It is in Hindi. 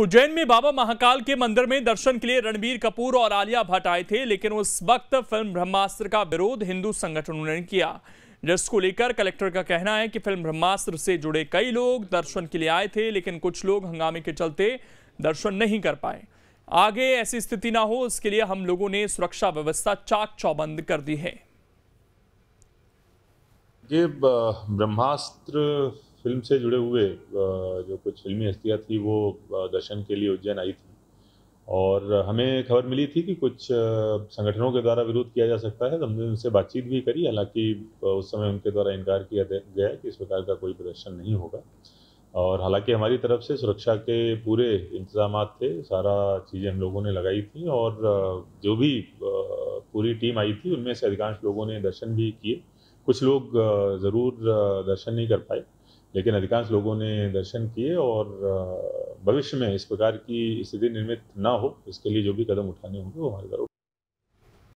उज्जैन में बाबा महाकाल के मंदिर में दर्शन के लिए रणबीर कपूर और आलिया भट्ट आए थे लेकिन उस वक्त फिल्म ब्रह्मास्त्र का विरोध हिंदू संगठनों ने किया जिसको लेकर कलेक्टर का कहना है कि फिल्म ब्रह्मास्त्र से जुड़े कई लोग दर्शन के लिए आए थे लेकिन कुछ लोग हंगामे के चलते दर्शन नहीं कर पाए आगे ऐसी स्थिति ना हो इसके लिए हम लोगों ने सुरक्षा व्यवस्था चाक चौबंद कर दी है ये ब्रह्मास्त्र फिल्म से जुड़े हुए जो कुछ फिल्मी हस्तियाँ थी वो दर्शन के लिए उज्जैन आई थी और हमें खबर मिली थी कि कुछ संगठनों के द्वारा विरोध किया जा सकता है तो हमने उनसे बातचीत भी करी हालांकि उस समय उनके द्वारा इनकार किया गया कि इस प्रकार का कोई प्रदर्शन नहीं होगा और हालांकि हमारी तरफ से सुरक्षा के पूरे इंतजाम थे सारा चीज़ें हम लोगों ने लगाई थी और जो भी पूरी टीम आई थी उनमें से अधिकांश लोगों ने दर्शन भी किए कुछ लोग ज़रूर दर्शन नहीं कर पाए लेकिन अधिकांश लोगों ने दर्शन किए और भविष्य में इस प्रकार की स्थिति निर्मित ना हो इसके लिए जो भी कदम उठाने होंगे वो हमारे जरूर